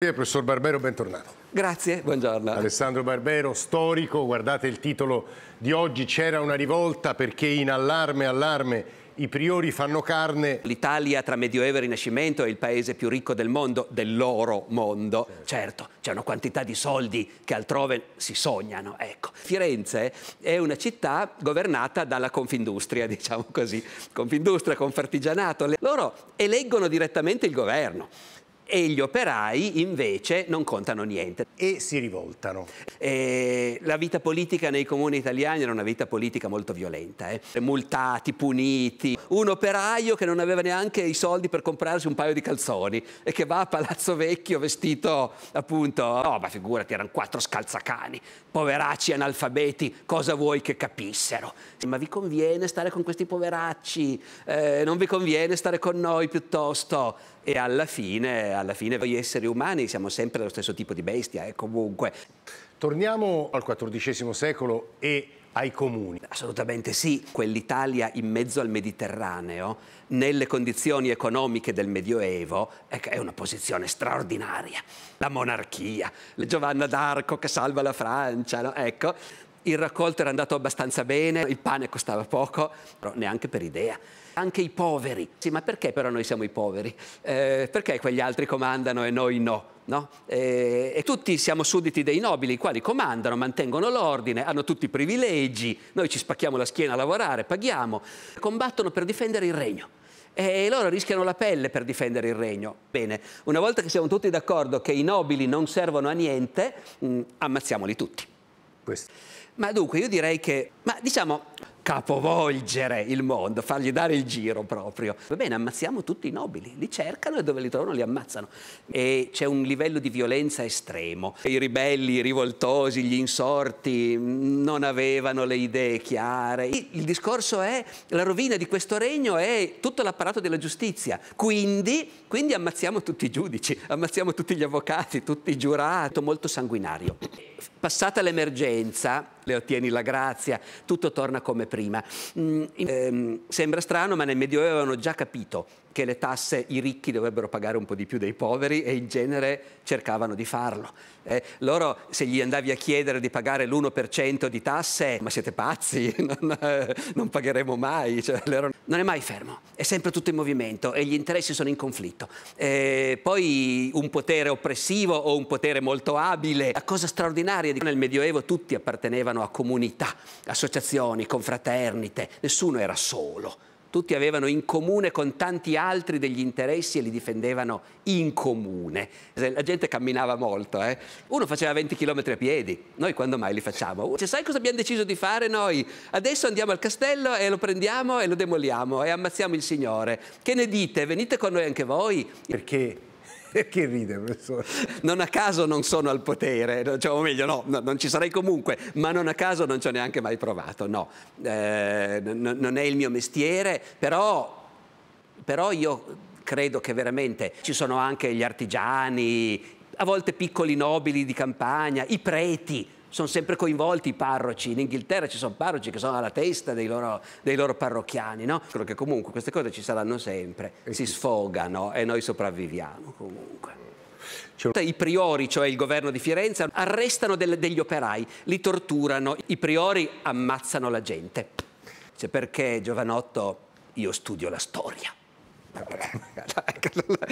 Professor Barbero, bentornato. Grazie, buongiorno. Alessandro Barbero, storico, guardate il titolo di oggi, c'era una rivolta perché in allarme, allarme, i priori fanno carne. L'Italia tra Medioevo e Rinascimento è il paese più ricco del mondo, del loro mondo. Certo, certo c'è una quantità di soldi che altrove si sognano, ecco. Firenze è una città governata dalla Confindustria, diciamo così. Confindustria, Confartigianato, loro eleggono direttamente il governo e gli operai invece non contano niente. E si rivoltano. E la vita politica nei comuni italiani era una vita politica molto violenta, eh? multati, puniti, un operaio che non aveva neanche i soldi per comprarsi un paio di calzoni e che va a Palazzo Vecchio vestito appunto, no oh, ma figurati erano quattro scalzacani, poveracci analfabeti, cosa vuoi che capissero? Ma vi conviene stare con questi poveracci, eh, non vi conviene stare con noi piuttosto? E alla fine alla fine noi esseri umani siamo sempre lo stesso tipo di bestia, eh, comunque. Torniamo al XIV secolo e ai comuni. Assolutamente sì, quell'Italia in mezzo al Mediterraneo, nelle condizioni economiche del Medioevo, è una posizione straordinaria. La monarchia, Giovanna d'Arco che salva la Francia, no? ecco, il raccolto era andato abbastanza bene, il pane costava poco, però neanche per idea. Anche i poveri. Sì, ma perché però noi siamo i poveri? Eh, perché quegli altri comandano e noi no? No? E, eh, e, tutti siamo sudditi dei nobili, i quali comandano, mantengono l'ordine, hanno tutti i privilegi, noi ci spacchiamo la schiena a lavorare, paghiamo, combattono per difendere il regno. E, e loro rischiano la pelle per difendere il regno. Bene, una volta che siamo tutti d'accordo che i nobili non servono a niente, mh, mm, ammazziamoli tutti questo. Ma dunque io direi che, ma diciamo, capovolgere il mondo, fargli dare il giro proprio. Va bene, ammazziamo tutti i nobili, li cercano e dove li trovano li ammazzano. E c'è un livello di violenza estremo. I ribelli, i rivoltosi, gli insorti mm, non avevano le idee chiare. Il discorso è la rovina di questo regno è tutto l'apparato della giustizia. Quindi, quindi ammazziamo tutti i giudici, ammazziamo tutti gli avvocati, tutti i giurati, molto sanguinario. Passata l'emergenza, le ottieni la grazia, tutto torna come prima. Mm, ehm, sembra strano, ma nel Medioevo avevano già capito che le tasse i ricchi dovrebbero pagare un po' di più dei poveri e in genere cercavano di farlo. Eh, loro se gli andavi a chiedere di pagare l'1% di tasse, ma siete pazzi, non, eh, non pagheremo mai. Cioè, non è mai fermo, è sempre tutto in movimento e gli interessi sono in conflitto. Eh, poi un potere oppressivo o un potere molto abile, la cosa straordinaria di nel Medioevo tutti appartenevano a comunità, associazioni, confraternite, nessuno era solo tutti avevano in comune con tanti altri degli interessi e li difendevano in comune. La gente camminava molto, eh? uno faceva 20 km a piedi, noi quando mai li facciamo? Cioè, sai cosa abbiamo deciso di fare noi? Adesso andiamo al castello e lo prendiamo e lo demoliamo e ammazziamo il Signore. Che ne dite? Venite con noi anche voi. Perché Che ride, professore? Non a caso non sono al potere, cioè, o meglio, no, no, non ci sarei comunque, ma non a caso non ci ho neanche mai provato, no. Eh, non è il mio mestiere, però, però io credo che veramente ci sono anche gli artigiani, a volte piccoli nobili di campagna, i preti, sono sempre coinvolti i parroci, in Inghilterra ci sono parroci che sono alla testa dei loro, dei loro parrocchiani, no? Solo che comunque queste cose ci saranno sempre, e eh si sì. sfogano e noi sopravviviamo comunque. I priori, cioè il governo di Firenze, arrestano del, degli operai, li torturano, i priori ammazzano la gente. Cioè perché Giovanotto, io studio la storia.